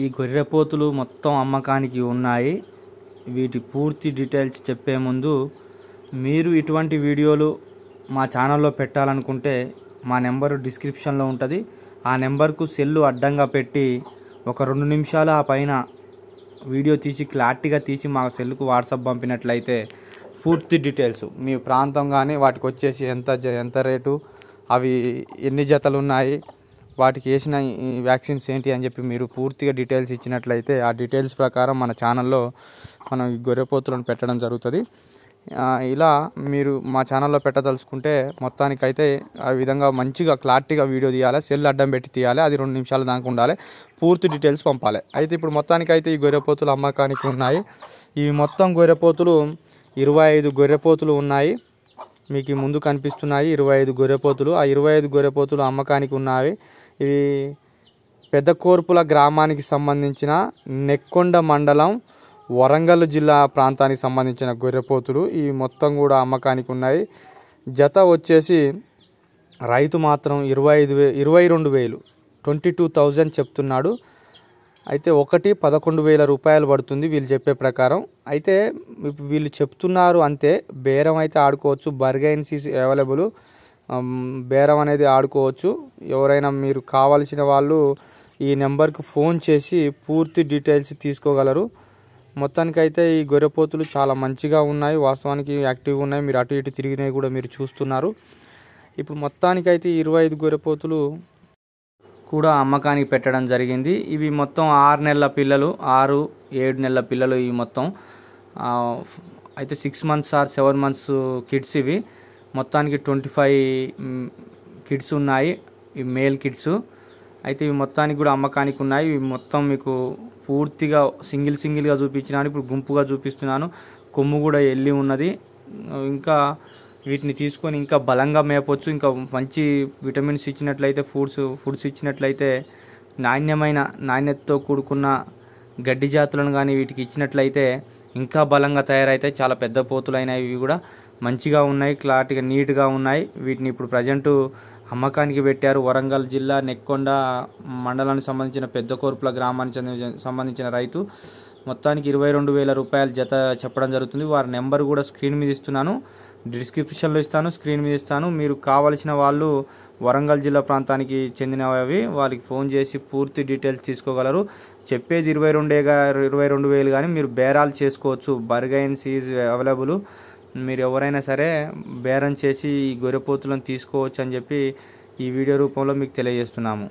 ఈ గొర్రెపోతులు మొత్తం అమ్మకానికి ఉన్నాయి వీటి పూర్తి డీటెయిల్స్ చెప్పే ముందు మీరు ఇటువంటి వీడియోలు మా ఛానల్లో పెట్టాలనుకుంటే మా నెంబరు డిస్క్రిప్షన్లో ఉంటుంది ఆ నెంబర్కు సెల్లు అడ్డంగా పెట్టి ఒక రెండు నిమిషాలు ఆ పైన వీడియో తీసి క్లారిటీగా తీసి మా సెల్కు వాట్సాప్ పంపినట్లయితే పూర్తి డీటెయిల్స్ మీ ప్రాంతం కానీ వాటికి వచ్చేసి ఎంత ఎంత రేటు అవి ఎన్ని జతలు ఉన్నాయి వాటికి వేసిన వ్యాక్సిన్స్ ఏంటి అని చెప్పి మీరు పూర్తిగా డీటెయిల్స్ ఇచ్చినట్లయితే ఆ డీటెయిల్స్ ప్రకారం మన ఛానల్లో మనం ఈ గొర్రెపోతులను పెట్టడం జరుగుతుంది ఇలా మీరు మా ఛానల్లో పెట్టదలుచుకుంటే మొత్తానికైతే ఆ విధంగా మంచిగా క్లారిటీగా వీడియో తీయాలి సెల్ అడ్డం పెట్టి తీయాలి అది రెండు నిమిషాల దాకా ఉండాలి పూర్తి డీటెయిల్స్ పంపాలి అయితే ఇప్పుడు మొత్తానికైతే ఈ గొర్రెపోతులు అమ్మకానికి ఉన్నాయి ఈ మొత్తం గొర్రెపోతులు ఇరవై ఐదు గొర్రెపోతులు ఉన్నాయి మీకు ముందు కనిపిస్తున్నాయి ఇరవై ఐదు గొర్రెపోతులు ఆ ఇరవై ఐదు గొర్రెపోతులు అమ్మకానికి ఉన్నాయి ఇవి పెద్దకోర్పుల గ్రామానికి సంబంధించిన నెక్కొండ మండలం వరంగల్ జిల్లా ప్రాంతానికి సంబంధించిన గొర్రెపోతులు ఈ మొత్తం కూడా అమ్మకానికి ఉన్నాయి జత వచ్చేసి రైతు మాత్రం ఇరవై ఐదు వే ఇరవై రెండు వేలు ట్వంటీ టూ థౌజండ్ చెప్తున్నాడు అయితే ఒకటి పదకొండు వేల రూపాయలు పడుతుంది వీళ్ళు చెప్పే ప్రకారం అయితే వీళ్ళు చెప్తున్నారు అంతే బేరం అయితే ఆడుకోవచ్చు బర్గైన్సీస్ అవైలబుల్ బేరం అనేది ఆడుకోవచ్చు ఎవరైనా మీరు కావలసిన వాళ్ళు ఈ నెంబర్కి ఫోన్ చేసి పూర్తి డీటెయిల్స్ తీసుకోగలరు మొత్తానికైతే ఈ గొర్రెపోతులు చాలా మంచిగా ఉన్నాయి వాస్తవానికి యాక్టివ్గా ఉన్నాయి మీరు అటు ఇటు తిరిగినవి కూడా మీరు చూస్తున్నారు ఇప్పుడు మొత్తానికైతే ఇరవై ఐదు గొర్రెపోతులు కూడా అమ్మకానికి పెట్టడం జరిగింది ఇవి మొత్తం ఆరు నెలల పిల్లలు ఆరు ఏడు నెలల పిల్లలు ఇవి మొత్తం అయితే six months or seven months kids ఇవి మొత్తానికి ట్వంటీ ఫైవ్ కిడ్స్ ఉన్నాయి ఈ మేల్ కిడ్స్ అయితే ఇవి మొత్తానికి కూడా అమ్మకానికి ఉన్నాయి ఇవి మొత్తం మీకు పూర్తిగా సింగిల్ సింగిల్గా చూపించినాను ఇప్పుడు గుంపుగా చూపిస్తున్నాను కొమ్ము కూడా వెళ్ళి ఉన్నది ఇంకా వీటిని తీసుకొని ఇంకా బలంగా మేపొచ్చు ఇంకా మంచి విటమిన్స్ ఇచ్చినట్లయితే ఫుడ్స్ ఫుడ్స్ ఇచ్చినట్లయితే నాణ్యమైన నాణ్యతతో కూడుకున్న గడ్డి జాతులను కానీ వీటికి ఇచ్చినట్లయితే ఇంకా బలంగా తయారైతే చాలా పెద్ద పోతులైనవి కూడా మంచిగా ఉన్నాయి క్లారిటీగా నీట్గా ఉన్నాయి వీటిని ఇప్పుడు ప్రజెంటు అమ్మకానికి పెట్టారు వరంగల్ జిల్లా నెక్కొండ మండలానికి సంబంధించిన పెద్ద కోర్పుల గ్రామానికి సంబంధించిన రైతు మొత్తానికి ఇరవై రెండు వేల రూపాయలు జత చెప్పడం జరుగుతుంది వారి నెంబర్ కూడా స్క్రీన్ మీద ఇస్తున్నాను డిస్క్రిప్షన్లో ఇస్తాను స్క్రీన్ మీద ఇస్తాను మీరు కావలసిన వాళ్ళు వరంగల్ జిల్లా ప్రాంతానికి చెందినవి వాళ్ళకి ఫోన్ చేసి పూర్తి డీటెయిల్స్ తీసుకోగలరు చెప్పేది ఇరవై రెండేగా ఇరవై రెండు వేలు కానీ మీరు బేరాలు చేసుకోవచ్చు బర్గైన్స్ ఈజ్ అవైలబుల్ మీరు ఎవరైనా సరే బేరం చేసి ఈ గొర్రెపోతులను తీసుకోవచ్చు అని చెప్పి ఈ వీడియో రూపంలో మీకు తెలియజేస్తున్నాము